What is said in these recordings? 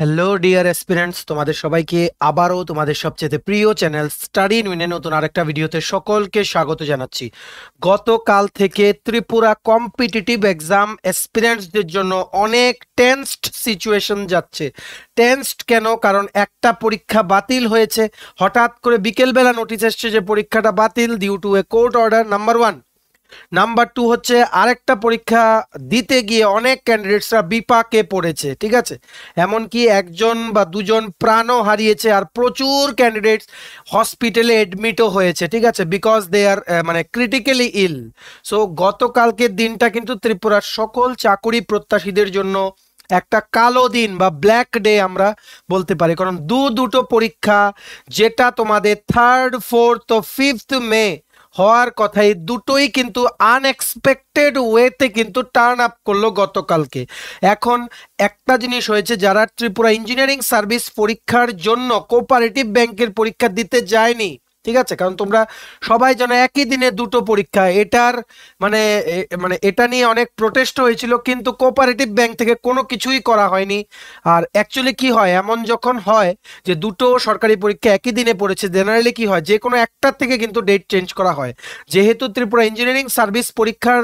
Hello dear aspirants তোমাদের সবাইকে আবারও তোমাদের সবচেয়ে প্রিয় চ্যানেল স্টাডি উইনে নতুন আরেকটা ভিডিওতে সকলকে স্বাগত জানাচ্ছি গতকাল থেকে ত্রিপুরা কম্পিটিটিভ এক্সাম অ্যাসপিরেন্টসদের জন্য অনেক টেন্সড সিচুয়েশন যাচ্ছে টেন্সড কেন কারণ একটা পরীক্ষা বাতিল হয়েছে হঠাৎ করে বিকেলবেলা নোটিশ এসছে যে পরীক্ষাটা বাতিল due to a court order number one number two হচ্ছে আরেকটা পরীক্ষা দিতে গিয়ে অনেক ক্যান্ডিডেটসরা বিপাকে পড়েছে ঠিক আছে এমনকি একজন বা দুজন প্রাণও হারিয়েছে আর প্রচুর ক্যান্ডিডেটস হসপিটালে অ্যাডমিটও হয়েছে ঠিক আছে বিকজ দে আর মানে ক্রিটিক্যালি ইল সো গতকালকের দিনটা কিন্তু ত্রিপুরার সকল চাকুরি প্রত্যাশীদের জন্য একটা কালো দিন বা ব্ল্যাক ডে আমরা বলতে পারি কারণ দু দুটো পরীক্ষা যেটা তোমাদের থার্ড ফোর্থ ও ফিফথ মে হওয়ার কথা এই দুটোই কিন্তু আনএক্সপেক্টেড ওয়েতে কিন্তু টার্ন আপ করলো গতকালকে এখন একটা জিনিস হয়েছে যারা ত্রিপুরা ইঞ্জিনিয়ারিং সার্ভিস পরীক্ষার জন্য কোপারেটিভ ব্যাংকের পরীক্ষা দিতে যায়নি ঠিক আছে কারণ তোমরা সবাই যেন একই দিনে দুটো পরীক্ষা এটার মানে মানে এটা নিয়ে অনেক প্রোটেস্ট হয়েছিল কিন্তু কোপারেটিভ ব্যাংক থেকে কোনো কিছুই করা হয়নি আর অ্যাকচুয়ালি কি হয় এমন যখন হয় যে দুটো সরকারি পরীক্ষা একই দিনে পড়েছে জেনারেলি কি হয় যে কোনো একটার থেকে কিন্তু ডেট চেঞ্জ করা হয় যেহেতু ত্রিপুরা ইঞ্জিনিয়ারিং সার্ভিস পরীক্ষার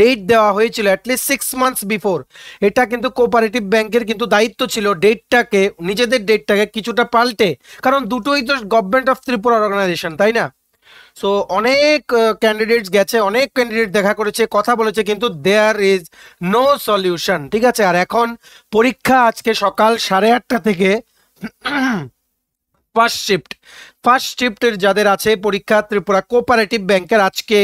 ডেট দেওয়া হয়েছিল অ্যাটলিস্ট সিক্স মান্থস বিফোর এটা কিন্তু কোপারেটিভ ব্যাংকের কিন্তু দায়িত্ব ছিল ডেটটাকে নিজেদের ডেটটাকে কিছুটা পাল্টে কারণ দুটোই তো গভর্নমেন্ট অফ ত্রিপুরা অর্গানাইজেশন তাই না সো অনেক ক্যান্ডিডেটস গেছে অনেক ক্যান্ডিডেট দেখা করেছে কথা বলেছে কিন্তু দেয়ার ইজ নো সলিউশন ঠিক আছে আর এখন পরীক্ষা আজকে সকাল সাড়ে আটটা থেকে ফার্স্ট শিফট ফার্স্ট শিফটের যাদের আছে পরীক্ষা ত্রিপুরা কোপারেটিভ ব্যাংকের আজকে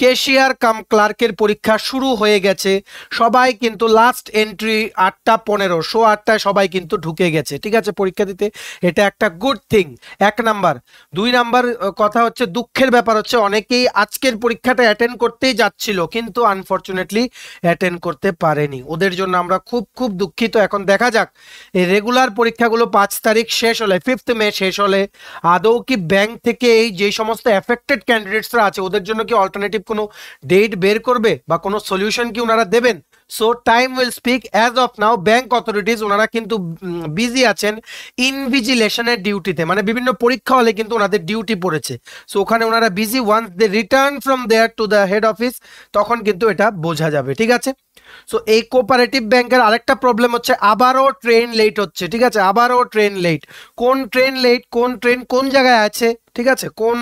কেশিয়ার কাম ক্লার্কের পরীক্ষা শুরু হয়ে গেছে সবাই কিন্তু লাস্ট এন্ট্রি আটটা পনেরো শো আটটায় সবাই কিন্তু ঢুকে গেছে ঠিক আছে পরীক্ষা দিতে এটা একটা গুড থিং এক নাম্বার দুই নাম্বার কথা হচ্ছে দুঃখের ব্যাপার হচ্ছে অনেকেই আজকের পরীক্ষাটা অ্যাটেন্ড করতেই যাচ্ছিল কিন্তু আনফর্চুনেটলি অ্যাটেন্ড করতে পারেনি ওদের জন্য আমরা খুব খুব দুঃখিত এখন দেখা যাক এই রেগুলার পরীক্ষাগুলো পাঁচ তারিখ শেষ হলে ফিফথ মে শেষ হলে আদৌ কি ব্যাংক থেকে এই যে সমস্ত অ্যাফেক্টেড ক্যান্ডিডেটসরা আছে ওদের জন্য কি অল্টারনেটিভ কোনো ডেট বের করবে বা কোনো সলিউশন কি ওনারা দেবেন so time will speak as of now bank authorities ওনারা কিন্তু বিজি আছেন ইনভিজিলেশনের ডিউটিতে মানে বিভিন্ন পরীক্ষা হলে কিন্তু ওনাদের ডিউটি পড়েছে সো ওখানে ওনারা busy once they return from there to the head office তখন কিন্তু এটা বোঝা যাবে ঠিক আছে সো এই কোপারেটিভ ব্যাংকের আরেকটা প্রবলেম হচ্ছে আবারও ট্রেন লেট হচ্ছে ঠিক আছে আবারও ট্রেন লেট কোন ট্রেন লেট কোন ট্রেন কোন জায়গায় আছে ঠিক আছে কোন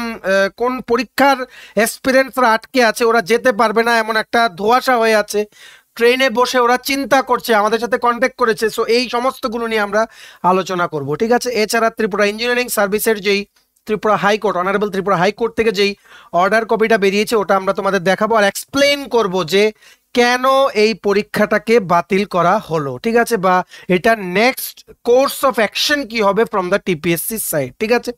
কোন পরীক্ষার এক্সপিরিয়েন্সরা আটকে আছে ওরা যেতে পারবে না এমন একটা ধোয়াশা হয়ে আছে ট্রেনে বসে ওরা চিন্তা করছে আমাদের সাথে কন্ট্যাক্ট করেছে সো এই সমস্তগুলো নিয়ে আমরা আলোচনা করব ঠিক আছে এছাড়া ত্রিপুরা ইঞ্জিনিয়ারিং সার্ভিসের যেই Tripura high court honourable Tripura high court থেকে যেই অর্ডার কপিটা বেরিয়েছে ওটা আমরা তোমাদের দেখাবো আর এক্সপ্লেন করব যে কেন এই পরীক্ষাটাকে বাতিল করা হলো ঠিক আছে বা এটা নেক্সট কোর্স অফ অ্যাকশন কি হবে ফ্রম দ্য টিপিএসসি সাইড ঠিক আছে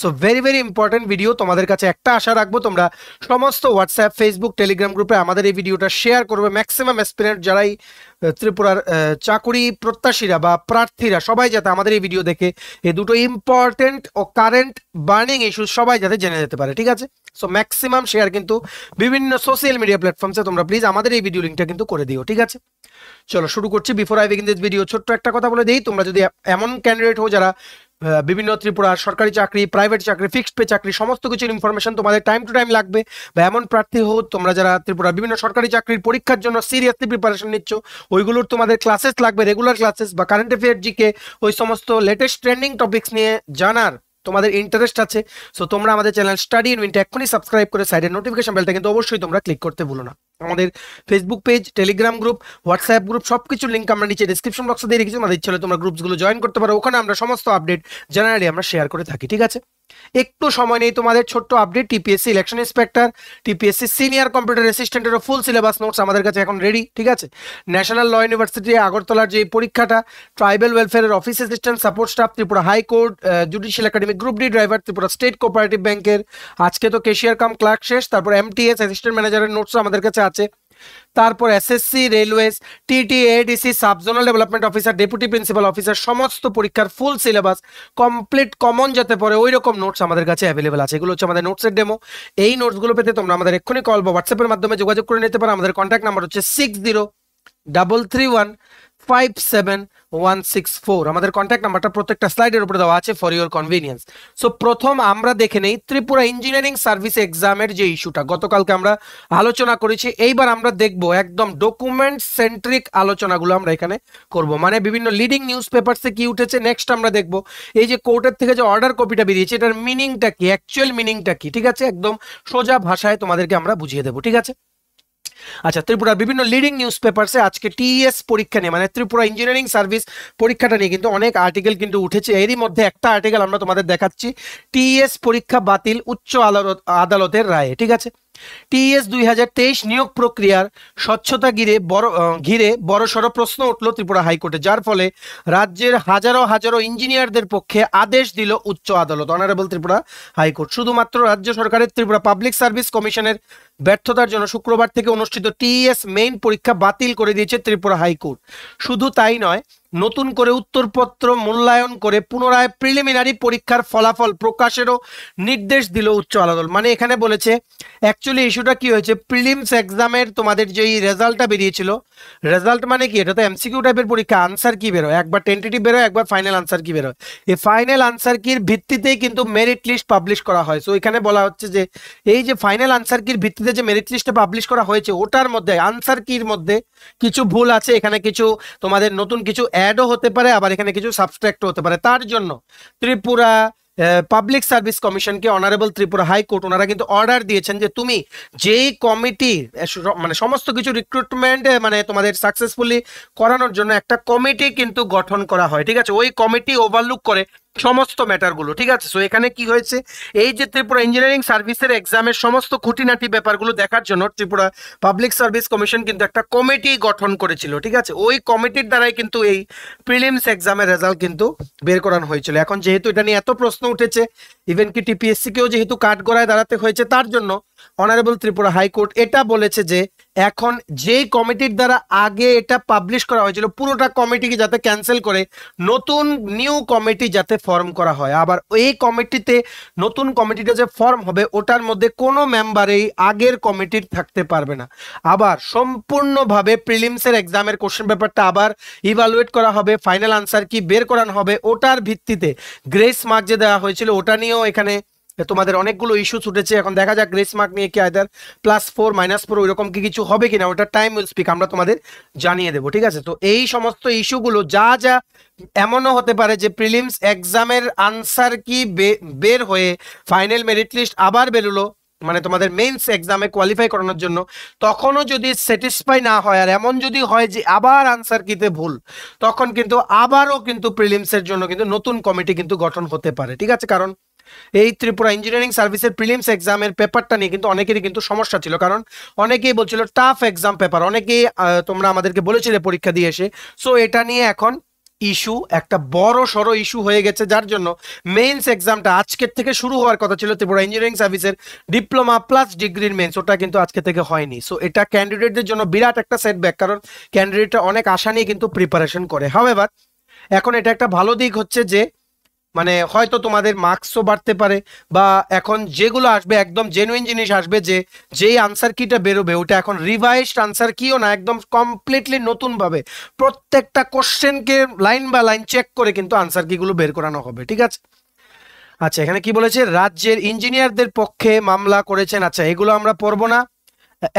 so very very important video তোমাদের কাছে একটা আশা রাখবো তোমরা সমস্ত হোয়াটসঅ্যাপ ফেসবুক টেলিগ্রাম গ্রুপে আমাদের এই ভিডিওটা শেয়ার করবে ম্যাক্সিমাম অ্যাসপিরেন্ট যারাই ত্রিপুরার চাকুরি প্রত্যাশীরা বা প্রার্থীরা সবাই যাতে আমাদের এই ভিডিও দেখে এই দুটো ইম্পর্টেন্ট ও কারেন্ট বার্নিং ইস্যু সবাই যাতে জেনে যেতে পারে ঠিক আছে সো ম্যাক্সিমাম শেয়ার কিন্তু বিভিন্ন সোশ্যাল মিডিয়া প্ল্যাটফর্মসে তোমরা প্লিজ আমাদের এই ভিডিও লিঙ্কটা কিন্তু করে দিও ঠিক আছে চলো শুরু করছি before I begin this video ছোট্ট একটা কথা বলে দিই তোমরা যদি এমন ক্যান্ডিডেট হো যারা বিভিন্ন ত্রিপুরার সরকারি চাকরি প্রাইভেট চাকরি ফিক্সড পে চাকরি সমস্ত কিছুর ইনফরমেশন তোমাদের টাইম টু টাইম লাগবে বা এমন প্রার্থী হোক তোমরা যারা ত্রিপুরা বিভিন্ন সরকারি চাকরির পরীক্ষার জন্য সিরিয়াসলি প্রিপারেশন নিচ্ছ ওইগুলোর তোমাদের ক্লাসেস লাগবে রেগুলার ক্লাসেস বা কারেন্ট অ্যাফেয়ার জিকে ওই সমস্ত লেটেস্ট ট্রেন্ডিং টপিক্স নিয়ে জানার তোমাদের ইন্টারেস্ট আছে সো তোমরা আমাদের চ্যানেল স্টাডি ইনভিনটা এক্ষুনি সাবস্ক্রাইব করে সাইডের নোটিফিকেশন বেলটা কিন্তু অবশ্যই তোমরা ক্লিক করতে ভুলো না আমাদের Facebook page Telegram group WhatsApp group সব কিছু লিঙ্ক আমরা নিচে ডিসক্রিপশন বক্সে দিয়ে রেখেছি আমাদের ইচ্ছে তোমরা গ্রুপসগুলো জয়েন করতে পারো ওখানে আমরা সমস্ত আপডেট জেনারেলি আমরা শেয়ার করে থাকি ঠিক আছে একটু সময় নেই তোমাদের ছোট্ট update TPSC election inspector TPSC senior computer অ্যাসিস্ট্যান্টেরও ফুল সিলেবাস নোটস আমাদের কাছে এখন রেডি ঠিক আছে ন্যাশনাল ল ইউনিভার্সিটি আগরতলার যে পরীক্ষাটা ট্রাইবেল ওয়েলফেয়ারের office assistant support staff Tripura high court judicial academy group D driver Tripura state cooperative ব্যাংকের আজকে তো কেশিয়ার কাম ক্লার্ক শেষ তারপর এমটিএস অ্যাসিস্ট্যান্ট ম্যানেজারের নোটস আমাদের কাছে আছে তারপর SSC railways TT ADC subzonal development officer deputy principal officer সমস্ত পরীক্ষার ফুল সিলেবাস কমপ্লিট কমন যাতে পরে ওই রকম নোটস আমাদের কাছে অ্যাভেলেবেল আছে এগুলো হচ্ছে আমাদের নোটসের ডেমো এই নোটসগুলো পেতে তোমরা আমাদের এক্ষুনি কল বা হোয়াটসঅ্যাপের মাধ্যমে যোগাযোগ করে নিতে পারো আমাদের কন্ট্যাক্ট নাম্বার হচ্ছে six zero double three one five seven one six four আমাদের কন্ট্যাক্ট নাম্বারটা প্রত্যেকটা স্লাইডের উপরে দেওয়া আছে ফর ইউর কনভিনিয়েন্স সো প্রথম আমরা দেখে নেই ত্রিপুরা ইঞ্জিনিয়ারিং সার্ভিস এক্সামের যে ইস্যুটা গতকালকে আমরা আলোচনা করেছি এইবার আমরা দেখব একদম ডকুমেন্ট সেন্ট্রিক আলোচনাগুলো আমরা এখানে করব মানে বিভিন্ন লিডিং নিউজ পেপারসে কি উঠেছে নেক্সট আমরা দেখব এই যে কোর্টের থেকে যে অর্ডার কপিটা বেরিয়েছে এটার মিনিংটা কি অ্যাকচুয়াল মিনিংটা কি ঠিক আছে একদম সোজা ভাষায় তোমাদেরকে আমরা বুঝিয়ে দেবো ঠিক আছে আচ্ছা ত্রিপুরার বিভিন্ন লিডিং নিউজ পেপারসে আজকে টিএস e পরীক্ষা নিয়ে মানে ত্রিপুরা ইঞ্জিনিয়ারিং সার্ভিস পরীক্ষাটা নিয়ে কিন্তু অনেক আর্টিকেল কিন্তু উঠেছে এরই মধ্যে একটা আর্টিকেল আমরা তোমাদের দেখাচ্ছি টিএস e পরীক্ষা বাতিল উচ্চ আদালত আদালতের রায়ে ঠিক আছে টিএস e দুই নিয়োগ প্রক্রিয়ার স্বচ্ছতা ঘিরে বড় ঘিরে বড়সড় প্রশ্ন উঠল ত্রিপুরা হাইকোর্টে যার ফলে রাজ্যের হাজারো হাজারো ইঞ্জিনিয়ারদের পক্ষে আদেশ দিল উচ্চ আদালত অনারেবল ত্রিপুরা হাইকোর্ট শুধুমাত্র রাজ্য সরকারের ত্রিপুরা পাবলিক সার্ভিস কমিশনের ব্যর্থতার জন্য শুক্রবার থেকে অনুষ্ঠিত টিএস মেইন পরীক্ষা বাতিল করে দিয়েছে ত্রিপুরা হাইকোর্ট শুধু তাই নয় নতুন করে উত্তরপত্র মূল্যায়ন করে পুনরায় প্রিলিমিনারি পরীক্ষার ফলাফল প্রকাশেরও নির্দেশ দিল উচ্চ আদালত মানে এখানে বলেছে অ্যাকচুয়ালি ইস্যুটা কি হয়েছে প্রিলিমস এক্সামের তোমাদের যে রেজাল্টটা বেরিয়েছিল রেজাল্ট মানে কি এটা তো এমসিকিউ টাইপের পরীক্ষা আনসার কি বেরোয় একবার টেন্টেটিভ বেরোয় একবার ফাইনাল আনসার কি বেরোয় এই ফাইনাল আনসার কির ভিত্তিতেই কিন্তু মেরিট লিস্ট পাবলিশ করা হয় সো এখানে বলা হচ্ছে যে এই যে ফাইনাল আনসার কির ভিত্তি প্রার্থীদের যে মেরিট লিস্টটা পাবলিশ করা হয়েছে ওটার মধ্যে আনসার কির মধ্যে কিছু ভুল আছে এখানে কিছু তোমাদের নতুন কিছু অ্যাডও হতে পারে আবার এখানে কিছু সাবস্ট্রাক্টও হতে পারে তার জন্য ত্রিপুরা পাবলিক সার্ভিস কমিশনকে অনারেবল ত্রিপুরা হাইকোর্ট ওনারা কিন্তু অর্ডার দিয়েছেন যে তুমি যেই কমিটি মানে সমস্ত কিছু রিক্রুটমেন্ট মানে তোমাদের সাকসেসফুলি করানোর জন্য একটা কমিটি কিন্তু গঠন করা হয় ঠিক আছে ওই কমিটি ওভারলুক করে সমস্ত ম্যাটারগুলো ঠিক আছে সো এখানে কি হয়েছে এই যে ত্রিপুরা ইঞ্জিনিয়ারিং সার্ভিসের এক্সামের সমস্ত খুঁটিনাটি ব্যাপারগুলো দেখার জন্য ত্রিপুরা পাবলিক সার্ভিস কমিশন কিন্তু একটা কমিটি গঠন করেছিল ঠিক আছে ওই কমিটির দ্বারাই কিন্তু এই প্রিলিমস এক্সামের রেজাল্ট কিন্তু বের করানো হয়েছিল এখন যেহেতু এটা নিয়ে এত প্রশ্ন উঠেছে ইভেন কি টিপিএসসিকেও যেহেতু কাঠগড়ায় দাঁড়াতে হয়েছে তার জন্য অনারেবল ত্রিপুরা হাইকোর্ট এটা বলেছে যে এখন যেই কমিটির দ্বারা আগে এটা পাবলিশ করা হয়েছিল পুরোটা কমিটিকে যাতে ক্যান্সেল করে নতুন নিউ কমিটি যাতে ফর্ম করা হয় আবার এই কমিটিতে নতুন কমিটিটা যে ফর্ম হবে ওটার মধ্যে কোনো মেম্বার এই আগের কমিটির থাকতে পারবে না আবার সম্পূর্ণভাবে প্রিলিমসের এক্সামের কোশ্চেন পেপারটা আবার ইভালুয়েট করা হবে ফাইনাল আনসার কি বের করানো হবে ওটার ভিত্তিতে গ্রেস মার্ক যে দেওয়া হয়েছিল ওটা নিয়েও এখানে তোমাদের অনেকগুলো ইস্যু ছুটেছে এখন দেখা যাক গ্রেস মার্ক নিয়ে কি either plus four minus four ওইরকম কি কিছু হবে কিনা ওটা টাইম উইল স্পিক আমরা তোমাদের জানিয়ে দেবো ঠিক আছে তো এই সমস্ত ইস্যুগুলো যা যা এমনও হতে পারে যে প্রিলিমস এক্সামের আনসার কি বের হয়ে ফাইনাল মেরিট লিস্ট আবার বেরোলো মানে তোমাদের মেন্স এক্সামে কোয়ালিফাই করানোর জন্য তখনও যদি স্যাটিসফাই না হয় আর এমন যদি হয় যে আবার আনসার কিতে ভুল তখন কিন্তু আবারও কিন্তু প্রিলিমসের জন্য কিন্তু নতুন কমিটি কিন্তু গঠন হতে পারে ঠিক আছে কারণ এই ত্রিপুরা ইঞ্জিনিয়ারিং সার্ভিসের প্রিলিমস এক্সামের পেপারটা নিয়ে কিন্তু অনেকেরই কিন্তু সমস্যা ছিল কারণ অনেকেই বলছিল টাফ এক্সাম পেপার অনেকেই তোমরা আমাদেরকে বলেছিলে পরীক্ষা দিয়ে এসে সো এটা নিয়ে এখন ইস্যু একটা বড় সড়ো ইস্যু হয়ে গেছে যার জন্য মেন্স এক্সামটা আজকের থেকে শুরু হওয়ার কথা ছিল ত্রিপুরা ইঞ্জিনিয়ারিং সার্ভিসের ডিপ্লোমা প্লাস ডিগ্রির মেন্স ওটা কিন্তু আজকে থেকে হয়নি সো এটা ক্যান্ডিডেটদের জন্য বিরাট একটা সেটব্যাক কারণ ক্যান্ডিডেটরা অনেক আশা নিয়ে কিন্তু প্রিপারেশন করে হাওয়েভার এখন এটা একটা ভালো দিক হচ্ছে যে মানে হয়তো তোমাদের মার্কসও বাড়তে পারে বা এখন যেগুলো আসবে একদম জেনুইন জিনিস আসবে যে যেই আনসার কিটা বেরোবে ওটা এখন রিভাইসড আনসার কিও না একদম কমপ্লিটলি নতুনভাবে প্রত্যেকটা কোশ্চেনকে লাইন বা লাইন চেক করে কিন্তু আনসার কিগুলো বের করানো হবে ঠিক আছে আচ্ছা এখানে কি বলেছে রাজ্যের ইঞ্জিনিয়ারদের পক্ষে মামলা করেছেন আচ্ছা এগুলো আমরা পড়বো না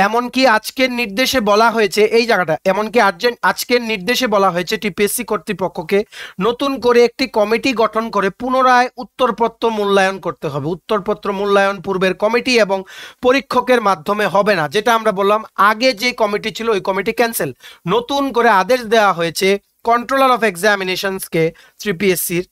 এমনকি আজকের নির্দেশে বলা হয়েছে এই জায়গাটা এমনকি আর্জেন্ট আজকের নির্দেশে বলা হয়েছে টিপিএসসি কর্তৃপক্ষকে নতুন করে একটি কমিটি গঠন করে পুনরায় উত্তরপত্র মূল্যায়ন করতে হবে উত্তরপত্র মূল্যায়ন পূর্বের কমিটি এবং পরীক্ষকের মাধ্যমে হবে না যেটা আমরা বললাম আগে যে কমিটি ছিল ওই কমিটি ক্যান্সেল নতুন করে আদেশ দেওয়া হয়েছে কন্ট্রোলার অফ এক্সামিনেশনসকে ত্রিপিএসসির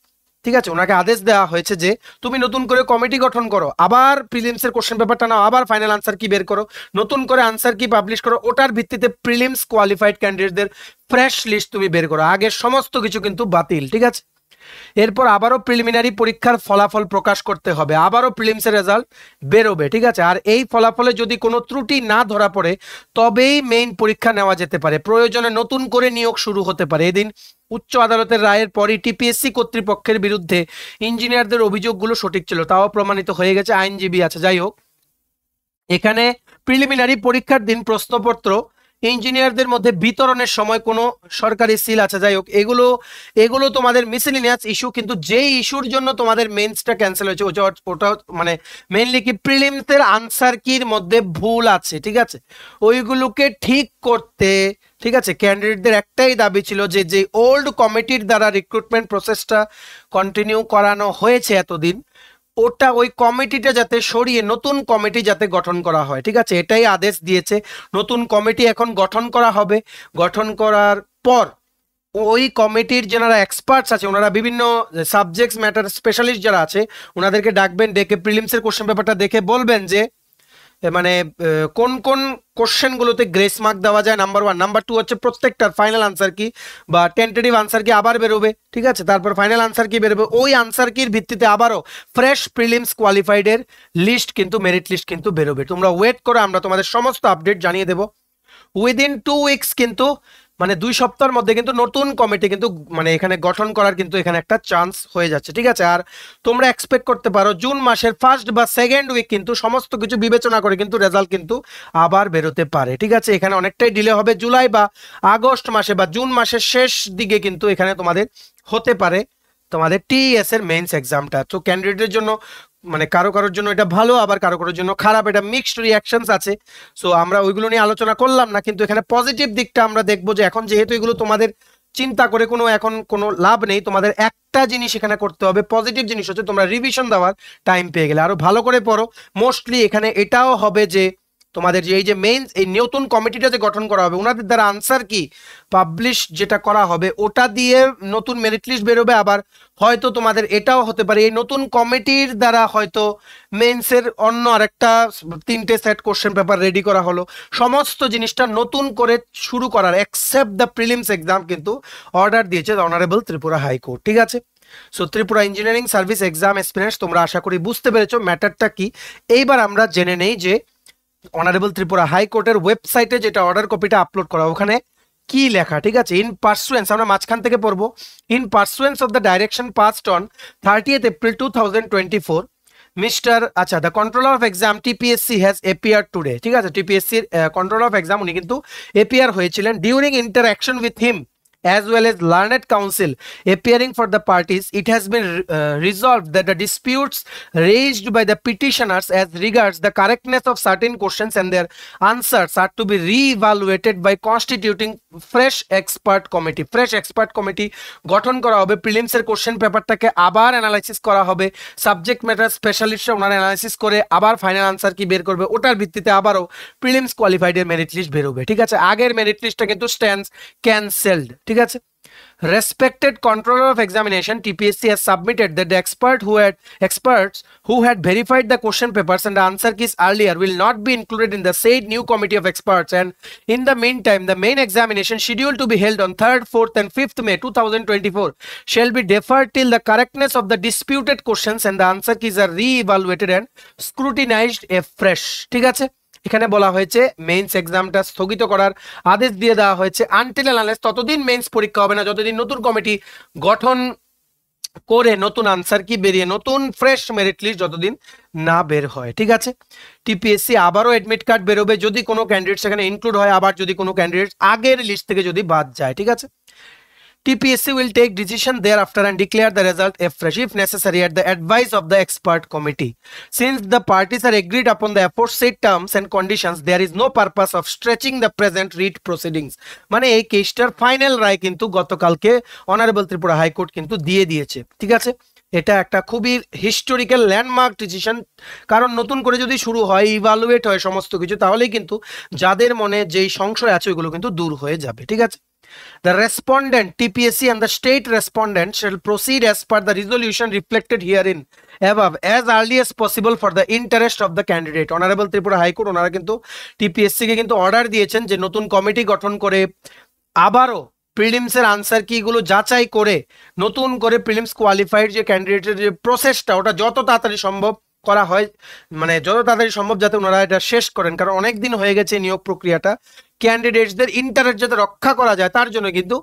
ঠিক আছে ওনাকে আদেশ দেওয়া হয়েছে যে তুমি নতুন করে কমিটি গঠন করো আবার প্রিলিমসের কোশ্চেন পেপারটা নাও আবার ফাইনাল আনসার কি বের করো নতুন করে আনসার কি পাবলিশ করো ওটার ভিত্তিতে প্রিলিমস কোয়ালিফাইড ক্যান্ডিডেটদের ফ্রেশ লিস্ট তুমি বের করো আগের সমস্ত কিছু কিন্তু বাতিল ঠিক আছে এরপর আবারও প্রিলিমিনারি পরীক্ষার ফলাফল প্রকাশ করতে হবে আবারও প্রিলিমসের রেজাল্ট বেরোবে ঠিক আছে আর এই ফলাফলে যদি কোনো ত্রুটি না ধরা পড়ে তবেই মেইন পরীক্ষা নেওয়া যেতে পারে প্রয়োজনে নতুন করে নিয়োগ শুরু হতে পারে এদিন উচ্চ আদালতের রায়ের পরই টিপিএসসি কর্তৃপক্ষের বিরুদ্ধে ইঞ্জিনিয়ারদের অভিযোগগুলো সঠিক ছিল তাও প্রমাণিত হয়ে গেছে আইনজীবী আছে যাই হোক এখানে প্রিলিমিনারি পরীক্ষার দিন প্রশ্নপত্র ইঞ্জিনিয়ারদের মধ্যে বিতরণের সময় কোনো সরকারি সিল আছে যাই হোক এগুলো এগুলো তোমাদের মিসেলিনিয়াস ইস্যু কিন্তু যেই ইস্যুর জন্য তোমাদের মেন্সটা ক্যান্সেল হয়েছে ওটা ওটা মানে মেনলি কি প্রিলিমসের আনসার কির মধ্যে ভুল আছে ঠিক আছে ওইগুলোকে ঠিক করতে ঠিক আছে ক্যান্ডিডেটদের একটাই দাবি ছিল যে যে ওল্ড কমিটির দ্বারা রিক্রুটমেন্ট প্রসেসটা কন্টিনিউ করানো হয়েছে এতদিন ওটা ওই কমিটিটা যাতে সরিয়ে নতুন কমিটি যাতে গঠন করা হয় ঠিক আছে এটাই আদেশ দিয়েছে নতুন কমিটি এখন গঠন করা হবে গঠন করার পর ওই কমিটির যারা এক্সপার্টস আছে ওনারা বিভিন্ন সাবজেক্টস ম্যাটার স্পেশালিস্ট যারা আছে ওনাদেরকে ডাকবেন ডেকে প্রিলিমসের কোশ্চেন পেপারটা দেখে বলবেন যে মানে কোন কোন কোশ্চেনগুলোতে গ্রেস মার্ক দেওয়া যায় নাম্বার ওয়ান নাম্বার টু হচ্ছে প্রত্যেকটার ফাইনাল আনসার কি বা টেন্টেটিভ আনসার কি আবার বেরোবে ঠিক আছে তারপর ফাইনাল আনসার কি বেরোবে ওই আনসার কির ভিত্তিতে আবারও ফ্রেশ প্রিলিমস কোয়ালিফাইডের লিস্ট কিন্তু মেরিট লিস্ট কিন্তু বেরোবে তোমরা ওয়েট করো আমরা তোমাদের সমস্ত আপডেট জানিয়ে দেবো উইদিন টু উইকস কিন্তু মানে দুই সপ্তাহের মধ্যে কিন্তু নতুন কমিটি কিন্তু মানে এখানে গঠন করার কিন্তু এখানে একটা চান্স হয়ে যাচ্ছে ঠিক আছে আর তোমরা এক্সপেক্ট করতে পারো জুন মাসের ফার্স্ট বা সেকেন্ড উইক কিন্তু সমস্ত কিছু বিবেচনা করে কিন্তু রেজাল্ট কিন্তু আবার বেরোতে পারে ঠিক আছে এখানে অনেকটাই ডিলে হবে জুলাই বা আগস্ট মাসে বা জুন মাসের শেষ দিকে কিন্তু এখানে তোমাদের হতে পারে তোমাদের টিএস e এর মেইনস এক্সামটা তো ক্যান্ডিডেটের জন্য মানে কারো কারোর জন্য এটা ভালো আবার কারো কারোর জন্য খারাপ এটা মিক্সড রিয়াকশনস আছে সো আমরা ওইগুলো নিয়ে আলোচনা করলাম না কিন্তু এখানে পজিটিভ দিকটা আমরা দেখবো যে এখন যেহেতু এগুলো তোমাদের চিন্তা করে কোনো এখন কোনো লাভ নেই তোমাদের একটা জিনিস এখানে করতে হবে পজিটিভ জিনিস হচ্ছে তোমরা রিভিশন দেওয়ার টাইম পেয়ে গেলে আরও ভালো করে পড়ো মোস্টলি এখানে এটাও হবে যে তোমাদের যে এই যে মেইন এই নতুন কমিটিটা যে গঠন করা হবে ওনাদের দ্বারা আনসার কি পাবলিশ যেটা করা হবে ওটা দিয়ে নতুন মেরিট লিস্ট বেরোবে আবার হয়তো তোমাদের এটাও হতে পারে এই নতুন কমিটির দ্বারা হয়তো মেন্সের অন্য আরেকটা তিনটে সেট কোশ্চেন পেপার রেডি করা হলো সমস্ত জিনিসটা নতুন করে শুরু করার অ্যাকসেপ্ট দ্য প্রিলিমস এক্সাম কিন্তু অর্ডার দিয়েছে অনারেবল ত্রিপুরা হাইকোর্ট ঠিক আছে so Tripura engineering service exam experience তোমরা আশা করি বুঝতে পেরেছো ম্যাটারটা কি এইবার আমরা জেনে নেই যে অনারেবল ত্রিপুরা হাইকোর্টের ওয়েবসাইটে যেটা অর্ডার কপিটা আপলোড করা ওখানে কি লেখা ঠিক আছে ইন পার্সুয়েন্স আমরা মাঝখান থেকে পড়বো in pursuance of the direction passed on thirtieth April two thousand twenty four mister আচ্ছা the controller of exam TPSC has appear today ঠিক আছে টিপিএসসির কন্ট্রোলার অফ এক্সাম উনি কিন্তু এপিয়ার হয়েছিলেন during interaction with him as well as learned counsel appearing for the parties, it has been uh, resolved that the disputes raised by the petitioners as regards the correctness of certain questions and their answers are to be re-evaluated by constituting fresh expert committee. Fresh expert committee kora hobe prelims er question paper করা হবে প্রিলিমসের question পেপারটাকে আবার analysis করা হবে subject matter স্পেশালিস্টরা ওনারা analysis করে আবার final answer কি বের করবে ওটার prelims qualified er merit list berobe thik ache ager merit list ta kintu stands cancelled ঠিক আছে respected controller of examination tpsc has submitted that the expert who had experts who had verified the question papers and the answer keys earlier will not be included in the said new committee of experts and in the meantime the main examination scheduled to be held on 3rd 4th and 5th may 2024 shall be deferred till the correctness of the disputed questions and the answer keys are re-evaluated and scrutinized afresh ঠিক আছে এখানে বলা হয়েছে men's এক্সামটা স্থগিত করার আদেশ দিয়ে দেওয়া হয়েছে আনটিল আনলেস ততদিন মেন্স পরীক্ষা হবে না যতদিন নতুন কমিটি গঠন করে নতুন আনসার কি বেরিয়ে নতুন ফ্রেশ মেরিট লিস্ট যতদিন না বের হয় ঠিক আছে টিপিএসসি আবারও অ্যাডমিট কার্ড বেরোবে যদি কোনো ক্যান্ডিডেট সেখানে ইনক্লুড হয় আবার যদি কোনো ক্যান্ডিডেট আগের লিস্ট থেকে যদি বাদ যায় ঠিক আছে TPSC will take decision thereafter and declare the result a fresh if necessary at the advice of the expert committee. Since the parties are agreed upon the aforesaid terms and conditions, there is no purpose of stretching the present read proceedings. Mane মানে এই কেসটার final রায় কিন্তু গতকালকে honourable Tripura high court কিন্তু diye দিয়েছে ঠিক আছে এটা একটা খুবই হিস্টোরিক্যাল ল্যান্ডমার্ক ডিসিশন কারণ নতুন করে যদি শুরু হয় ইভালুয়েট হয় সমস্ত কিছু তাহলেই কিন্তু যাদের মনে যেই সংশয় আছে ওইগুলো কিন্তু দূর হয়ে যাবে ঠিক আছে The respondent, TPSC and the state respondent shall proceed as per the resolution reflected herein above as early as possible for the interest of the candidate. Honorable Tripura High Court ওনারা কিন্তু টিপিএসসি কে কিন্তু order দিয়েছেন যে নতুন committee গঠন করে আবারও প্রিলিমসের answer কিগুলো যাচাই করে নতুন করে প্রিলিমস কোয়ালিফাইড যে ক্যান্ডিডেটের যে প্রসেসটা ওটা যত তাড়াতাড়ি সম্ভব করা হয় মানে যত তাড়াতাড়ি সম্ভব যাতে ওনারা এটা শেষ করেন কারণ অনেক দিন হয়ে গেছে নিয়োগ প্রক্রিয়াটা ক্যান্ডিডেটসদের ইন্টারেস্ট যাতে রক্ষা করা যায় তার জন্য কিন্তু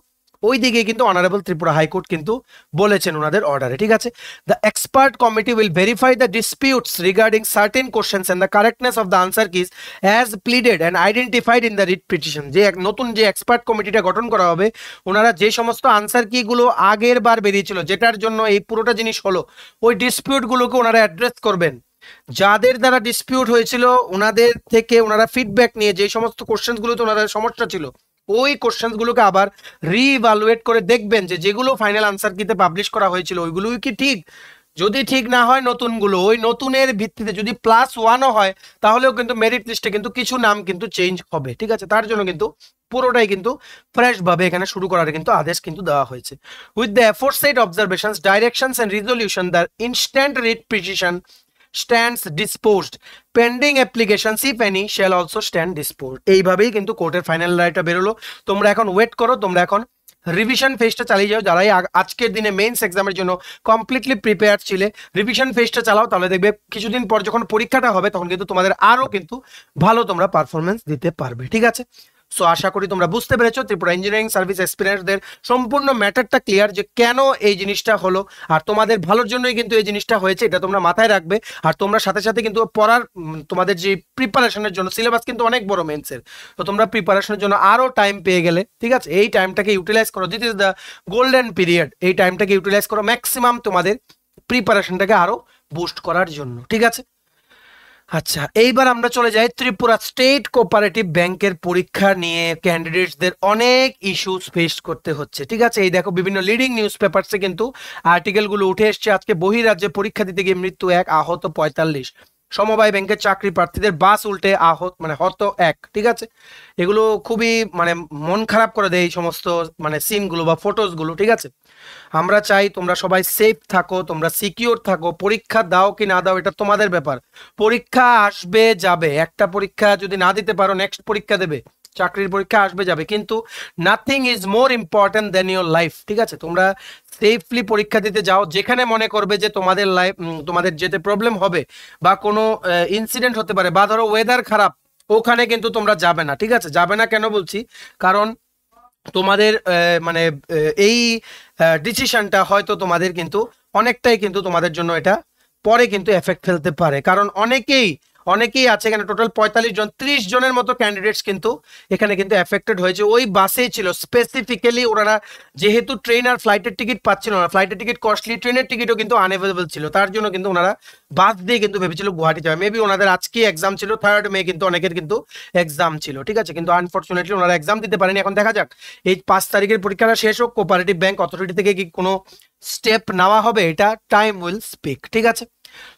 ওই দিকে কিন্তু অনারেবল ত্রিপুরা হাইকোর্ট কিন্তু বলেছেন ওনাদের অর্ডারে ঠিক আছে the expert committee will verify the disputes regarding certain questions and the correctness of the answer keys as pleaded and identified in the writ petition যে এক নতুন যে এক্সপার্ট কমিটিটা গঠন করা হবে ওনারা যে সমস্ত আনসার কিগুলো আগের বার বেরিয়েছিল যেটার জন্য এই পুরোটা জিনিস হলো ওই ডিসপিউটগুলোকে ওনারা অ্যাড্রেস করবেন যাদের দ্বারা ডিসপিউট হয়েছিল ওনাদের থেকে ওনারা ফিডব্যাক নিয়ে যে সমস্ত কোশ্চেনগুলোতে ওনাদের সমস্যা ছিল ওই কোশ্চেনগুলোকে আবার রিভ্যালুয়েট করে দেখবেন যে যেগুলো ফাইনাল আনসার কিতে পাবলিশ করা হয়েছিল ওইগুলোই কি ঠিক যদি ঠিক না হয় নতুনগুলো ওই নতুনের ভিত্তিতে যদি প্লাস ওয়ানও হয় তাহলেও কিন্তু মেরিট লিস্টে কিন্তু কিছু নাম কিন্তু চেঞ্জ হবে ঠিক আছে তার জন্য কিন্তু পুরোটাই কিন্তু ফ্রেশভাবে এখানে শুরু করার কিন্তু আদেশ কিন্তু দেওয়া হয়েছে with the aforesaid observation directions and resolution the instant writ petition stands disposed pending applications if any shall also stand disposed এইভাবেই কিন্তু কোর্টের ফাইনাল রায়টা বেরোলো তোমরা এখন ওয়েট করো তোমরা এখন রিভিশন ফেজটা চালিয়ে যাও যারাই আজকের দিনে মেইনস এক্সামের জন্য কমপ্লিটলি প্রিপেয়ার ছিলে রিভিশন ফেজটা চালাও তাহলে দেখবে কিছুদিন পর যখন পরীক্ষাটা হবে তখন কিন্তু তোমাদের আরও কিন্তু ভালো তোমরা পারফরমেন্স দিতে পারবে ঠিক আছে সো আশা করি তোমরা বুঝতে পেরেছো ত্রিপুরা ইঞ্জিনিয়ারিং সার্ভিস এক্সপিরিয়েন্সদের সম্পূর্ণ ম্যাটারটা ক্লিয়ার যে কেন এই জিনিসটা হলো আর তোমাদের ভালোর জন্যই কিন্তু এই জিনিসটা হয়েছে এটা তোমরা মাথায় রাখবে আর তোমরা সাথে সাথে কিন্তু পড়ার তোমাদের যে প্রিপারেশনের জন্য সিলেবাস কিন্তু অনেক বড় মেন্সের তো তোমরা প্রিপারেশনের জন্য আরও টাইম পেয়ে গেলে ঠিক আছে এই টাইমটাকে ইউটিলাইজ করো this is the golden period এই টাইমটাকে ইউটিলাইজ করো ম্যাক্সিমাম তোমাদের প্রিপারেশনটাকে আরও বুস্ট করার জন্য ঠিক আছে আচ্ছা এইবার আমরা চলে যাই ত্রিপুরা স্টেট কোপারেটিভ ব্যাংকের পরীক্ষা নিয়ে ক্যান্ডিডেটসদের অনেক ইস্যুস ফেস করতে হচ্ছে ঠিক আছে এই দেখো বিভিন্ন লিডিং নিউজ পেপারসে কিন্তু আর্টিকেলগুলো উঠে এসছে আজকে বহিরাজ্যে পরীক্ষা দিতে গিয়ে মৃত্যু এক আহত পঁয়তাল্লিশ সমবায় ব্যাংকের চাকরি প্রার্থীদের বাস উল্টে আহত মানে হত এক ঠিক আছে এগুলো খুবই মানে মন খারাপ করে দেয় এই সমস্ত মানে সিনগুলো বা ফটোসগুলো ঠিক আছে আমরা চাই তোমরা সবাই সেফ থাকো তোমরা সিকিওর থাকো পরীক্ষা দাও কি না দাও এটা তোমাদের ব্যাপার পরীক্ষা আসবে যাবে একটা পরীক্ষা যদি না দিতে পারো নেক্সট পরীক্ষা দেবে চাকরির পরীক্ষা আসবে যাবে কিন্তু nothing is more important than your life ঠিক আছে তোমরা সেফলি পরীক্ষা দিতে যাও যেখানে মনে করবে যে তোমাদের লাইফ তোমাদের যেতে প্রবলেম হবে বা কোনো ইনসিডেন্ট হতে পারে বা ধরো ওয়েদার খারাপ ওখানে কিন্তু তোমরা যাবে না ঠিক আছে যাবে না কেন বলছি কারণ তোমাদের মানে এই ডিসিশনটা হয়তো তোমাদের কিন্তু অনেকটাই কিন্তু তোমাদের জন্য এটা পরে কিন্তু এফেক্ট ফেলতে পারে কারণ অনেকেই অনেকেই আছে এখানে টোটাল পঁয়তাল্লিশ জন ত্রিশ জনের মতো ক্যান্ডিডেটস কিন্তু এখানে কিন্তু এফেক্টেড হয়েছে ওই বাসেই ছিল স্পেসিফিক্যালি ওনারা যেহেতু ট্রেন আর ফ্লাইটের টিকিট পাচ্ছিল না ফ্লাইটের টিকিট কস্টলি ট্রেনের টিকিটও কিন্তু আনএভেলেবল ছিল তার জন্য কিন্তু ওনারা বাস দিয়ে কিন্তু ভেবেছিল গুয়াহাটি যাবে মেবি ওনাদের আজকে এক্সাম ছিল থার্ড মে কিন্তু অনেকের কিন্তু এক্সাম ছিল ঠিক আছে কিন্তু আনফর্চুনেটলি ওনারা এক্সাম দিতে পারেনি এখন দেখা যাক এই পাঁচ তারিখের পরীক্ষাটা শেষ হোক কোপারেটিভ ব্যাংক অথরিটি থেকে কি কোনো স্টেপ নেওয়া হবে এটা টাইম উইল স্পিক ঠিক আছে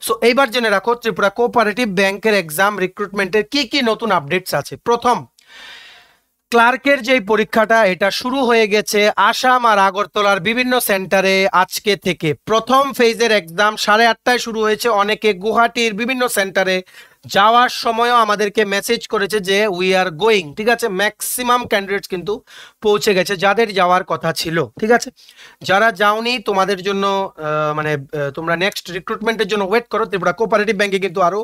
সো এইবার জেনে রাখো ত্রিপুরা কোঅপারেটিভ ব্যাংকের এক্সাম রিক্রুটমেন্টের কি কি নতুন আপডেটস আছে প্রথম ক্লার্কের যে পরীক্ষাটা এটা শুরু হয়ে গেছে আসাম আর আগরতলার বিভিন্ন সেন্টারে আজকে থেকে প্রথম ফেজের এক্সাম সাড়ে আটটায় শুরু হয়েছে অনেকে গুয়াহাটির বিভিন্ন সেন্টারে যাওয়ার সময়ও আমাদেরকে মেসেজ করেছে যে উই আর গোয়িং ঠিক আছে ম্যাক্সিমাম ক্যান্ডিডেটস কিন্তু পৌঁছে গেছে যাদের যাওয়ার কথা ছিল ঠিক আছে যারা যাওনি তোমাদের জন্য মানে তোমরা নেক্সট রিক্রুটমেন্টের জন্য ওয়েট করো ত্রিপুরা কোপারেটিভ ব্যাংকে কিন্তু আরও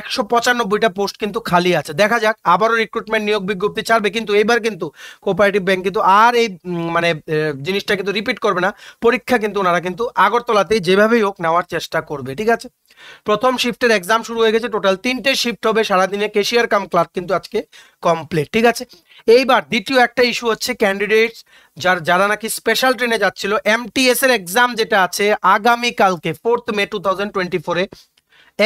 একশো পঁচানব্বইটা পোস্ট কিন্তু খালি আছে দেখা যাক আবারও রিক্রুটমেন্ট নিয়োগ বিজ্ঞপ্তি ছাড়বে কিন্তু এবার কিন্তু কোপারেটিভ ব্যাংক কিন্তু আর এই মানে জিনিসটা কিন্তু রিপিট করবে না পরীক্ষা কিন্তু ওনারা কিন্তু আগরতলাতেই যেভাবেই হোক নেওয়ার চেষ্টা করবে ঠিক আছে প্রথম শিফটের এক্সাম শুরু হয়ে গেছে টোটাল তিনটে শিফট হবে সারাদিনে কেশিয়ার কাম ক্লার্ক কিন্তু আজকে কমপ্লিট ঠিক আছে এইবার দ্বিতীয় একটা ইস্যু হচ্ছে ক্যান্ডিডেটস যার যারা নাকি স্পেশাল ট্রেনে যাচ্ছিল এমটিএস এর এক্সাম যেটা আছে আগামী কালকে fourth May two thousand twenty ফোরে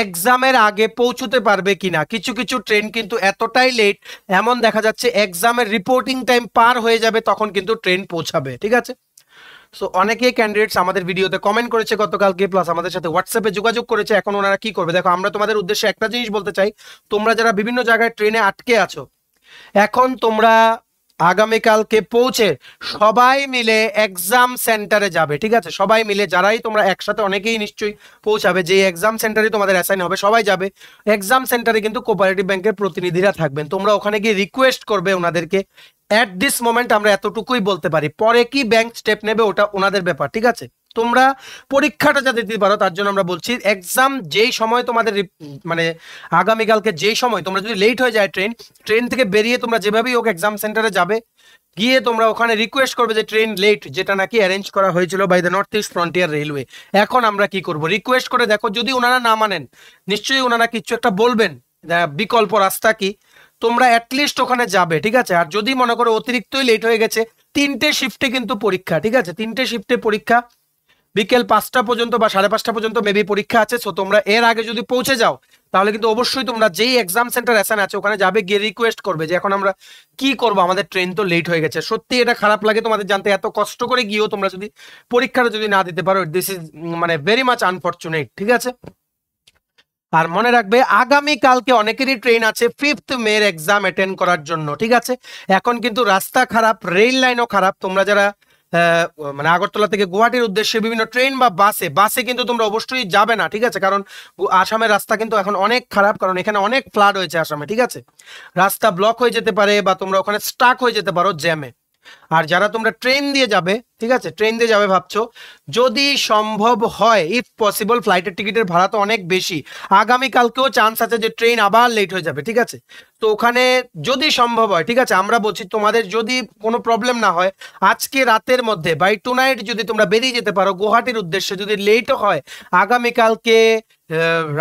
এক্সামের আগে পৌঁছতে পারবে কিনা কিছু কিছু ট্রেন কিন্তু এতটাই লেট এমন দেখা যাচ্ছে এক্সামের রিপোর্টিং টাইম পার হয়ে যাবে তখন কিন্তু ট্রেন পৌঁছাবে ঠিক আছে সো অনেকেই ক্যান্ডিডেটস আমাদের ভিডিওতে কমেন্ট করেছে গতকালকে প্লাস আমাদের সাথে হোয়াটসঅ্যাপে যোগাযোগ করেছে এখন ওনারা কি করবে দেখো আমরা তোমাদের উদ্দেশ্যে একটা জিনিস বলতে চাই তোমরা যারা বিভিন্ন জায়গায় ট্রেনে আটকে আছো এখন তোমরা আগামীকালকে পৌঁছে সবাই মিলে এক্সাম সেন্টারে যাবে ঠিক আছে সবাই মিলে যারাই তোমরা একসাথে অনেকেই নিশ্চয়ই পৌঁছাবে যে এক্সাম সেন্টারে তোমাদের অ্যাসাইন হবে সবাই যাবে এক্সাম সেন্টারে কিন্তু কোপারেটিভ ব্যাংকের প্রতিনিধিরা থাকবেন তোমরা ওখানে গিয়ে রিকোয়েস্ট করবে ওনাদেরকে অ্যাট দিস মোমেন্ট আমরা এতটুকুই বলতে পারি পরে কি ব্যাংক স্টেপ নেবে ওটা ওনাদের ব্যাপার ঠিক আছে তোমরা পরীক্ষাটা যাতে দিতে পারো তার জন্য আমরা বলছি এক্সাম যেই সময় তোমাদের মানে আগামীকালকে যেই সময় তোমরা যদি লেট হয়ে যায় ট্রেন ট্রেন থেকে বেরিয়ে তোমরা যেভাবেই হোক এক্সাম সেন্টারে যাবে গিয়ে তোমরা ওখানে রিকোয়েস্ট করবে যে ট্রেন লেট যেটা নাকি অ্যারেঞ্জ করা হয়েছিল by the North East Frontier Railway এখন আমরা কি করব রিকোয়েস্ট করে দেখো যদি ওনারা না মানেন নিশ্চয়ই ওনারা কিছু একটা বলবেন বিকল্প রাস্তা কি তোমরা অ্যাটলিস্ট ওখানে যাবে ঠিক আছে আর যদি মনে করো অতিরিক্তই লেট হয়ে গেছে তিনটে শিফটে কিন্তু পরীক্ষা ঠিক আছে তিনটে শিফটে পরীক্ষা বিকেল পাঁচটা পর্যন্ত বা সাড়ে পাঁচটা পর্যন্ত মেবি পরীক্ষা আছে সো তোমরা এর আগে যদি পৌঁছে যাও তাহলে কিন্তু অবশ্যই তোমরা যেই এক্সাম সেন্টার অ্যাসান আছে ওখানে যাবে গিয়ে রিকোয়েস্ট করবে যে এখন আমরা কি করব আমাদের ট্রেন তো লেট হয়ে গেছে সত্যি এটা খারাপ লাগে তোমাদের জানতে এত কষ্ট করে গিয়েও তোমরা যদি পরীক্ষাটা যদি না দিতে পারো দিস ইজ মানে ভেরি মাচ আনফর্চুনেট ঠিক আছে আর মনে রাখবে আগামী কালকে অনেকেরই ট্রেন আছে ফিফথ মেয়ের এক্সাম অ্যাটেন্ড করার জন্য ঠিক আছে এখন কিন্তু রাস্তা খারাপ রেল লাইনও খারাপ তোমরা যারা মানে আগরতলা থেকে গুয়াহাটির উদ্দেশ্যে বিভিন্ন ট্রেন বা বাসে বাসে কিন্তু তোমরা অবশ্যই যাবে না ঠিক আছে কারণ আসামের রাস্তা কিন্তু এখন অনেক খারাপ কারণ এখানে অনেক ফ্লাড হয়েছে আসামে ঠিক আছে রাস্তা ব্লক হয়ে যেতে পারে বা তোমরা ওখানে স্টাক হয়ে যেতে পারো জ্যামে আর যারা তোমরা ট্রেন দিয়ে যাবে ঠিক আছে ট্রেন দিয়ে যাবে ভাবছো যদি সম্ভব হয় ইফ পসিবল ফ্লাইটের টিকিটের ভাড়া তো অনেক বেশি আগামীকালকেও চান্স আছে যে ট্রেন আবার লেট হয়ে যাবে ঠিক আছে তো ওখানে যদি সম্ভব হয় ঠিক আছে আমরা বলছি তোমাদের যদি কোনো প্রবলেম না হয় আজকে রাতের মধ্যে বাই টু নাইট যদি তোমরা বেরিয়ে যেতে পারো গুয়াহাটির উদ্দেশ্যে যদি লেটও হয় আগামীকালকে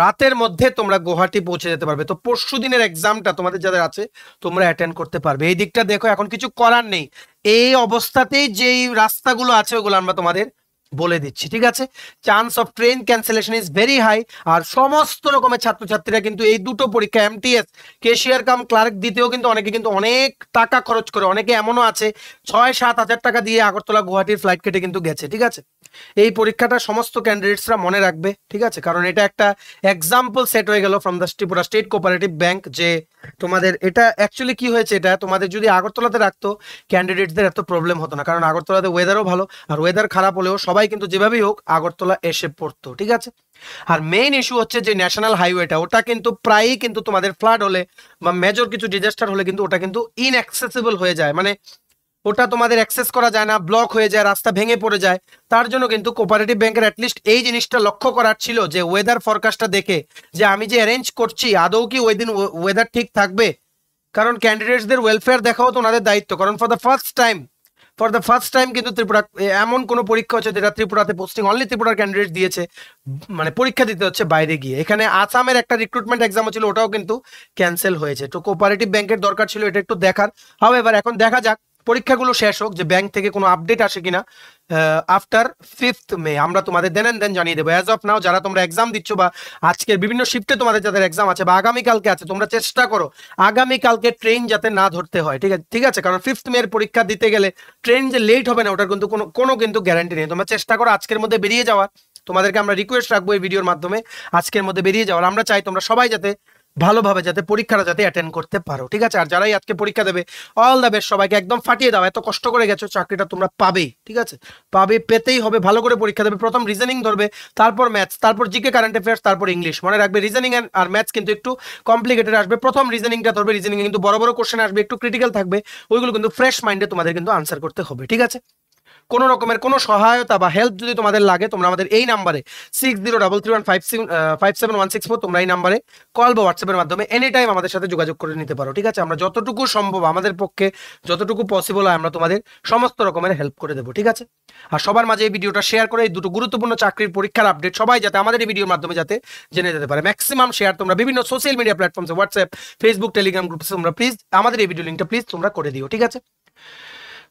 রাতের মধ্যে তোমরা গুয়াহাটি পৌঁছে যেতে পারবে তো পরশু দিনের এক্সামটা তোমাদের যাদের আছে তোমরা অ্যাটেন্ড করতে পারবে এই দিকটা দেখো এখন কিছু করার নেই এই অবস্থাতেই যেই রাস্তাগুলো আছে ওগুলো আমরা তোমাদের বলে দিচ্ছি ঠিক আছে chance of train cancellation is very high আর সমস্ত রকমের ছাত্রছাত্রীরা কিন্তু এই দুটো পরীক্ষা এমটিএস কেশিয়ার কাম ক্লার্ক দিতেও কিন্তু অনেকে কিন্তু অনেক টাকা খরচ করে অনেকে এমনও আছে ছয় সাত হাজার টাকা দিয়ে আগরতলা গুয়াহাটির ফ্লাইট কেটে কিন্তু গেছে ঠিক আছে এই পরীক্ষাটা সমস্ত ক্যান্ডিডেটসরা মনে রাখবে ঠিক আছে কারণ এটা একটা এক্সাম্পল সেট হয়ে গেল from the Tripura state cooperative bank যে তোমাদের এটা অ্যাকচুয়ালি কি হয়েছে এটা তোমাদের যদি আগরতলাতে রাখতো ক্যান্ডিডেটদের এত প্রবলেম হতো না কারণ আগরতলাতে ওয়েদারও ভালো আর ওয়েদার খারাপ হলেও সবাই কিন্তু যেভাবেই হোক আগরতলা এসে পড়তো ঠিক আছে আর মেইন ইস্যু হচ্ছে যে ন্যাশনাল হাইওয়েটা ওটা কিন্তু প্রায়ই কিন্তু তোমাদের ফ্লাড হলে বা মেজর কিছু ডিজাস্টার হলে কিন্তু ওটা কিন্তু ইনঅ্যাক্সেসিবল হয়ে যায় মানে ওটা তোমাদের অ্যাক্সেস করা যায় না ব্লক হয়ে যায় রাস্তা ভেঙে পড়ে যায় তার জন্য কিন্তু কোপারেটিভ ব্যাংকের অ্যাটলিস্ট এই জিনিসটা লক্ষ্য করার ছিল যে ওয়েদার ফরকাস্টটা দেখে যে আমি যে অ্যারেঞ্জ করছি আদৌ কি ওই দিন ওয়েদার ঠিক থাকবে কারণ ক্যান্ডিডেটসদের ওয়েলফেয়ার দেখাও তো ওনাদের দায়িত্ব কারণ for the first time for the first time কিন্তু ত্রিপুরা এমন কোনো পরীক্ষা হচ্ছে যেটা ত্রিপুরাতে পোস্টিং অনলি ত্রিপুরার ক্যান্ডিডেট দিয়েছে মানে পরীক্ষা দিতে হচ্ছে বাইরে গিয়ে এখানে আসামের একটা রিক্রুটমেন্ট এক্সাম ছিল ওটাও কিন্তু ক্যান্সেল হয়েছে তো কোপারেটিভ ব্যাংকের দরকার ছিল এটা একটু দেখার হাও এবার এখন দেখা যাক পরীক্ষাগুলো শেষ হোক যে ব্যাংক থেকে কোনো আপডেট আসে কিনা আফটার ফিফথ মে আমরা তোমাদের দেন দেন জানিয়ে দেবো অ্যাজ অফ নাও যারা তোমরা এক্সাম দিচ্ছ বা আজকের বিভিন্ন শিফটে তোমাদের যাদের এক্সাম আছে বা আগামীকালকে আছে তোমরা চেষ্টা করো আগামীকালকে ট্রেন যাতে না ধরতে হয় ঠিক আছে ঠিক আছে কারণ ফিফথ মেয়ের পরীক্ষা দিতে গেলে ট্রেন যে লেট হবে না ওটার কিন্তু কোনো কোনো কিন্তু গ্যারান্টি নেই তোমরা চেষ্টা করো আজকের মধ্যে বেরিয়ে যাওয়ার তোমাদেরকে আমরা রিকোয়েস্ট রাখবো এই ভিডিওর মাধ্যমে আজকের মধ্যে বেরিয়ে যাওয়ার আমরা চাই তোমরা সবাই যাতে ভালোভাবে যাতে পরীক্ষাটা যাতে অ্যাটেন্ড করতে পারো ঠিক আছে আর যারাই আজকে পরীক্ষা দেবে অল দ্য বেস্ট সবাইকে একদম ফাটিয়ে দাও এত কষ্ট করে গেছো চাকরিটা তোমরা পাবেই ঠিক আছে পাবে পেতেই হবে ভালো করে পরীক্ষা দেবে প্রথম রিজনিং ধরবে তারপর ম্যাথস তারপর জিকে কারেন্ট অ্যাফেয়ার্স তারপর ইংলিশ মনে রাখবে রিজনিং আর ম্যাথস কিন্তু একটু কমপ্লিকেটেড আসবে প্রথম রিজনিংটা ধরবে রিজনিং কিন্তু বড় বড় কোশ্চেন আসবে একটু ক্রিটিক্যাল থাকবে ওইগুলো কিন্তু ফ্রেশ মাইন্ডে তোমাদের কিন্তু আনসার করতে হবে ঠিক আছে কোনো রকমের কোনো সহায়তা বা হেল্প যদি তোমাদের লাগে তোমরা আমাদের এই নাম্বারে six zero double three one five five seven one six four তোমরা এই নাম্বারে কল বা হোয়াটসঅ্যাপের মাধ্যমে এনি টাইম আমাদের সাথে যোগাযোগ করে নিতে পারো ঠিক আছে আমরা যতটুকু সম্ভব আমাদের পক্ষে যতটুকু পসিবল হয় আমরা তোমাদের সমস্ত রকমের হেল্প করে দেবো ঠিক আছে আর সবার মাঝে এই ভিডিওটা শেয়ার করে এই দুটো গুরুত্বপূর্ণ চাকরির পরীক্ষার আপডেট সবাই যাতে আমাদের এই ভিডিওর মাধ্যমে যাতে জেনে যেতে পারে ম্যাক্সিমাম শেয়ার তোমরা বিভিন্ন সোশ্যাল মিডিয়া প্ল্যাটফর্মসে হোয়াটসঅ্যাপ ফেসবুক টেলিগ্রাম গ্রুপসে তোমরা প্লিজ আমাদের এই ভিডিও লিঙ্কটা প্লিজ তোমরা করে দিও ঠিক আছে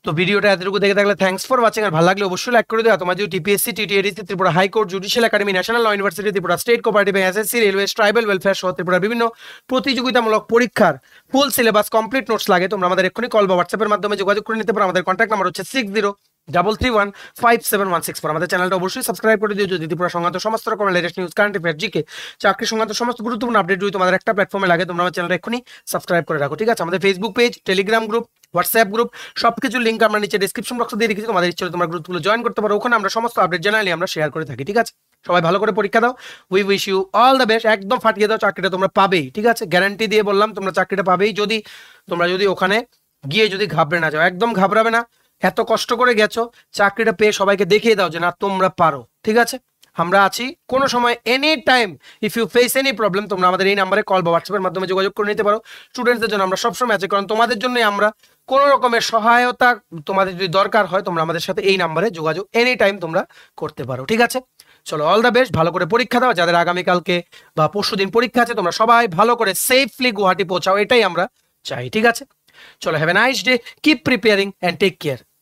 তো ভিডিওটা এতটুকু দেখে থাকলে থ্যাংকস ফর ওয়াচিং আর ভালো লাগলে অবশ্যই লাইক করে দেওয়া তোমার যদি TPSC TTAADC Tripura high court judicial academy national university Tripura state cooperative SSC railway tribal welfare সহ ত্রিপুরা বিভিন্ন প্রতিযোগিতামূলক পরীক্ষার ফুল সিলেবাস কমপ্লিট নোটস লাগে তোমরা আমাদের এক্ষুনি কল বা হোয়াটসঅ্যাপের মাধ্যমে যোগাযোগ করে নিতে পারো আমাদের কন্ট্যাক্ট নাম্বার হচ্ছে six zero double three one five seven one six four আমাদের চ্যানেলটা অবশ্যই সাবস্ক্রাইব করে দিও যদি পুরো সংক্রান্ত সমস্ত রকমের latest news current affair GK চাকরি সংক্রান্ত সমস্ত গুরুত্বপূর্ণ আপডেট যদি তোমাদের একটা প্ল্যাটফর্মে লাগে তোমরা আমার চ্যানেলটা এখনই সাবস্ক্রাইব করে রাখো ঠিক আছে আমাদের Facebook page Telegram group WhatsApp group সব কিছু লিঙ্ক আমরা নিচে ডিসক্রিপশন বক্সে দিয়ে রেখেছি তোমাদের ইচ্ছে তোমরা গ্রুপগুলো জয়েন করতে পারো ওখানে আমরা সমস্ত আপডেট জানালে আমরা শেয়ার করে থাকি ঠিক আছে সবাই ভালো করে পরীক্ষা দাও we wish you all the best একদম ফাটিয়ে দাও চাকরিটা তোমরা পাবেই ঠিক আছে গ্যারান্টি দিয়ে বললাম তোমরা চাকরিটা পাবেই যদি তোমরা যদি ওখানে গিয়ে যদি ঘাবড়ে না যাও একদম ঘাবড়াবে না এত কষ্ট করে গেছো চাকরিটা পেয়ে সবাইকে দেখিয়ে দাও যে না তোমরা পারো ঠিক আছে আমরা আছি কোনো সময় any time if you face any problem তোমরা আমাদের এই নাম্বারে কল বা হোয়াটসঅ্যাপের মাধ্যমে যোগাযোগ করে নিতে পারো স্টুডেন্টসদের জন্য আমরা সবসময় আছি কারণ তোমাদের জন্যই আমরা কোনো রকমের সহায়তা তোমাদের যদি দরকার হয় তোমরা আমাদের সাথে এই নাম্বারে যোগাযোগ এনি টাইম তোমরা করতে পারো ঠিক আছে চলো অল দ্য বেস্ট ভালো করে পরীক্ষা দাও যাদের আগামীকালকে বা পরশু দিন পরীক্ষা আছে তোমরা সবাই ভালো করে সেফলি গুয়াহাটি পৌঁছাও এটাই আমরা চাই ঠিক আছে চলো have a nice day keep preparing and take care